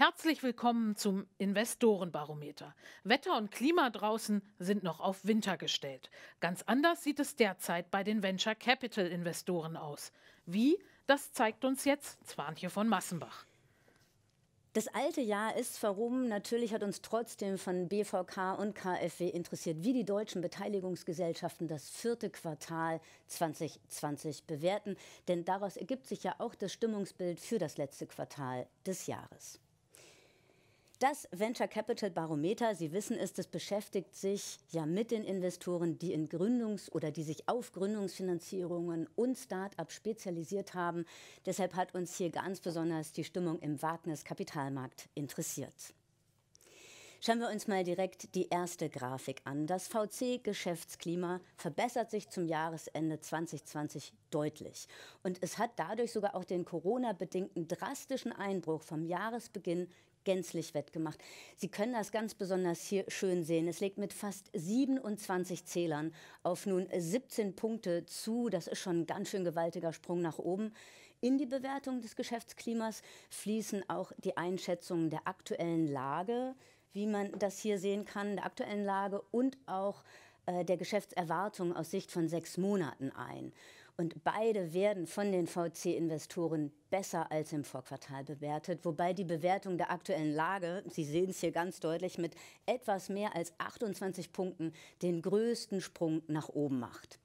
Herzlich willkommen zum Investorenbarometer. Wetter und Klima draußen sind noch auf Winter gestellt. Ganz anders sieht es derzeit bei den Venture Capital Investoren aus. Wie? Das zeigt uns jetzt Zwanje von Massenbach. Das alte Jahr ist verrum. Natürlich hat uns trotzdem von BVK und KfW interessiert, wie die deutschen Beteiligungsgesellschaften das vierte Quartal 2020 bewerten. Denn daraus ergibt sich ja auch das Stimmungsbild für das letzte Quartal des Jahres. Das Venture Capital Barometer, Sie wissen es, das beschäftigt sich ja mit den Investoren, die in Gründungs- oder die sich auf Gründungsfinanzierungen und start ups spezialisiert haben. Deshalb hat uns hier ganz besonders die Stimmung im Wagnis Kapitalmarkt interessiert. Schauen wir uns mal direkt die erste Grafik an. Das VC-Geschäftsklima verbessert sich zum Jahresende 2020 deutlich. Und es hat dadurch sogar auch den Corona-bedingten drastischen Einbruch vom Jahresbeginn gänzlich wettgemacht. Sie können das ganz besonders hier schön sehen. Es legt mit fast 27 Zählern auf nun 17 Punkte zu. Das ist schon ein ganz schön gewaltiger Sprung nach oben. In die Bewertung des Geschäftsklimas fließen auch die Einschätzungen der aktuellen Lage, wie man das hier sehen kann, der aktuellen Lage und auch äh, der Geschäftserwartung aus Sicht von sechs Monaten ein. Und beide werden von den VC-Investoren besser als im Vorquartal bewertet, wobei die Bewertung der aktuellen Lage, Sie sehen es hier ganz deutlich, mit etwas mehr als 28 Punkten den größten Sprung nach oben macht.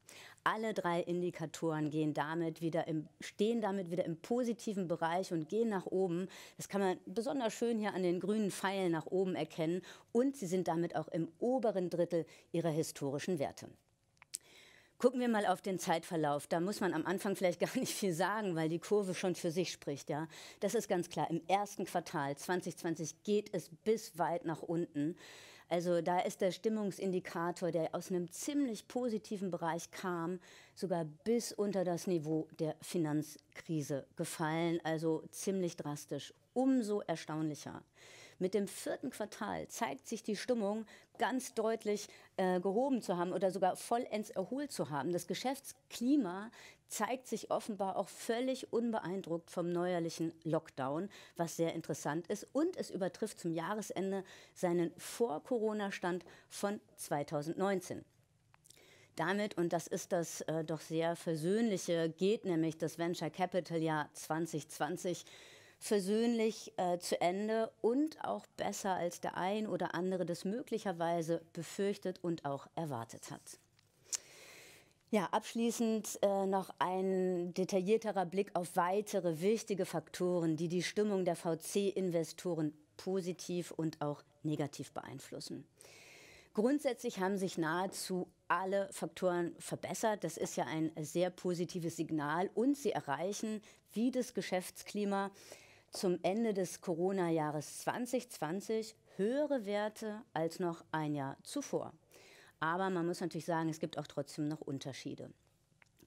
Alle drei Indikatoren gehen damit wieder im, stehen damit wieder im positiven Bereich und gehen nach oben. Das kann man besonders schön hier an den grünen Pfeilen nach oben erkennen. Und sie sind damit auch im oberen Drittel ihrer historischen Werte. Gucken wir mal auf den Zeitverlauf. Da muss man am Anfang vielleicht gar nicht viel sagen, weil die Kurve schon für sich spricht. Ja, das ist ganz klar. Im ersten Quartal 2020 geht es bis weit nach unten. Also da ist der Stimmungsindikator, der aus einem ziemlich positiven Bereich kam, sogar bis unter das Niveau der Finanzkrise gefallen. Also ziemlich drastisch. Umso erstaunlicher. Mit dem vierten Quartal zeigt sich die Stimmung ganz deutlich äh, gehoben zu haben oder sogar vollends erholt zu haben. Das Geschäftsklima zeigt sich offenbar auch völlig unbeeindruckt vom neuerlichen Lockdown, was sehr interessant ist. Und es übertrifft zum Jahresende seinen Vor-Corona-Stand von 2019 damit, und das ist das äh, doch sehr Versöhnliche, geht nämlich das Venture Capital Jahr 2020 versöhnlich äh, zu Ende und auch besser als der ein oder andere das möglicherweise befürchtet und auch erwartet hat. Ja, abschließend äh, noch ein detaillierterer Blick auf weitere wichtige Faktoren, die die Stimmung der VC-Investoren positiv und auch negativ beeinflussen. Grundsätzlich haben sich nahezu alle Faktoren verbessert. Das ist ja ein sehr positives Signal und sie erreichen, wie das Geschäftsklima, zum Ende des Corona-Jahres 2020 höhere Werte als noch ein Jahr zuvor. Aber man muss natürlich sagen, es gibt auch trotzdem noch Unterschiede.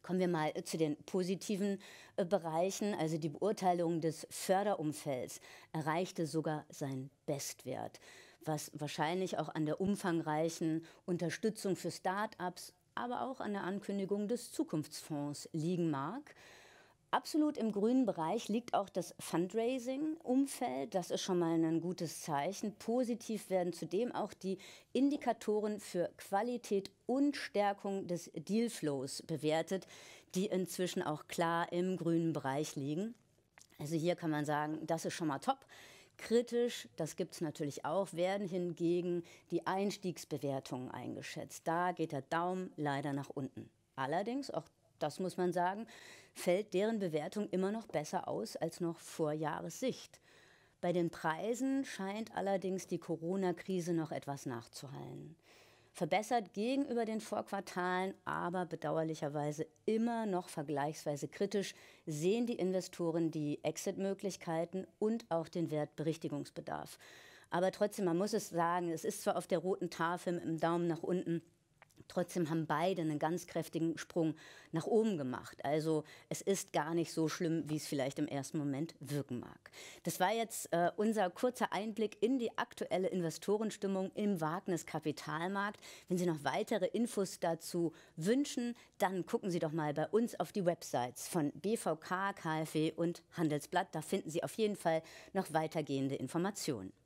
Kommen wir mal äh, zu den positiven äh, Bereichen. Also die Beurteilung des Förderumfelds erreichte sogar seinen Bestwert, was wahrscheinlich auch an der umfangreichen Unterstützung für Start-ups, aber auch an der Ankündigung des Zukunftsfonds liegen mag. Absolut im grünen Bereich liegt auch das Fundraising-Umfeld. Das ist schon mal ein gutes Zeichen. Positiv werden zudem auch die Indikatoren für Qualität und Stärkung des Dealflows bewertet, die inzwischen auch klar im grünen Bereich liegen. Also hier kann man sagen, das ist schon mal top. Kritisch, das gibt es natürlich auch, werden hingegen die Einstiegsbewertungen eingeschätzt. Da geht der Daumen leider nach unten. Allerdings, auch das muss man sagen, fällt deren Bewertung immer noch besser aus als noch vor Jahressicht. Bei den Preisen scheint allerdings die Corona-Krise noch etwas nachzuhallen. Verbessert gegenüber den Vorquartalen, aber bedauerlicherweise immer noch vergleichsweise kritisch, sehen die Investoren die Exit-Möglichkeiten und auch den Wertberichtigungsbedarf. Aber trotzdem, man muss es sagen, es ist zwar auf der roten Tafel mit dem Daumen nach unten Trotzdem haben beide einen ganz kräftigen Sprung nach oben gemacht. Also es ist gar nicht so schlimm, wie es vielleicht im ersten Moment wirken mag. Das war jetzt äh, unser kurzer Einblick in die aktuelle Investorenstimmung im Wagnis Kapitalmarkt. Wenn Sie noch weitere Infos dazu wünschen, dann gucken Sie doch mal bei uns auf die Websites von BVK, KfW und Handelsblatt. Da finden Sie auf jeden Fall noch weitergehende Informationen.